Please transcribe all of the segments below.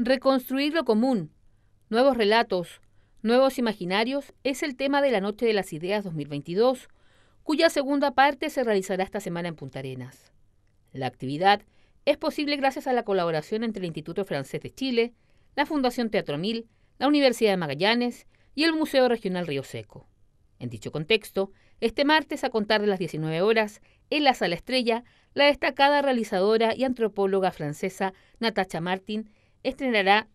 Reconstruir lo común, nuevos relatos, nuevos imaginarios es el tema de la Noche de las Ideas 2022, cuya segunda parte se realizará esta semana en Punta Arenas. La actividad es posible gracias a la colaboración entre el Instituto Francés de Chile, la Fundación Teatro Mil, la Universidad de Magallanes y el Museo Regional Río Seco. En dicho contexto, este martes a contar de las 19 horas, en la Sala Estrella, la destacada realizadora y antropóloga francesa Natacha Martin estrenará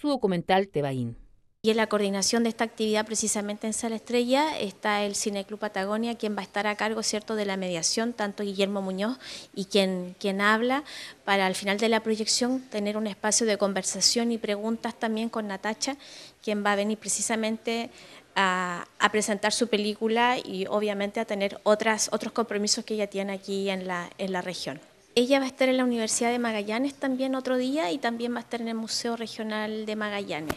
su documental Tebaín. Y en la coordinación de esta actividad, precisamente en Sala Estrella, está el Cineclub Patagonia, quien va a estar a cargo, ¿cierto?, de la mediación, tanto Guillermo Muñoz y quien, quien habla, para al final de la proyección tener un espacio de conversación y preguntas también con Natacha, quien va a venir precisamente a, presentar su película y obviamente a tener otras, otros compromisos que ella tiene aquí en la región. Ella va a estar en la Universidad de Magallanes también otro día y también va a estar en el Museo Regional de Magallanes.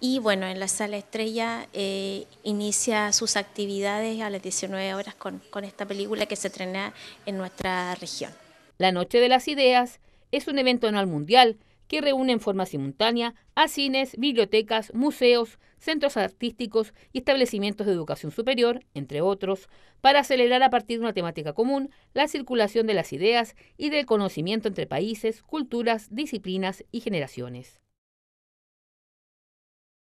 Y bueno, en la sala estrella eh, inicia sus actividades a las 19 horas con, con esta película que se estrena en nuestra región. La Noche de las Ideas es un evento anual mundial que reúne en forma simultánea a cines, bibliotecas, museos, centros artísticos y establecimientos de educación superior, entre otros, para acelerar a partir de una temática común la circulación de las ideas y del conocimiento entre países, culturas, disciplinas y generaciones.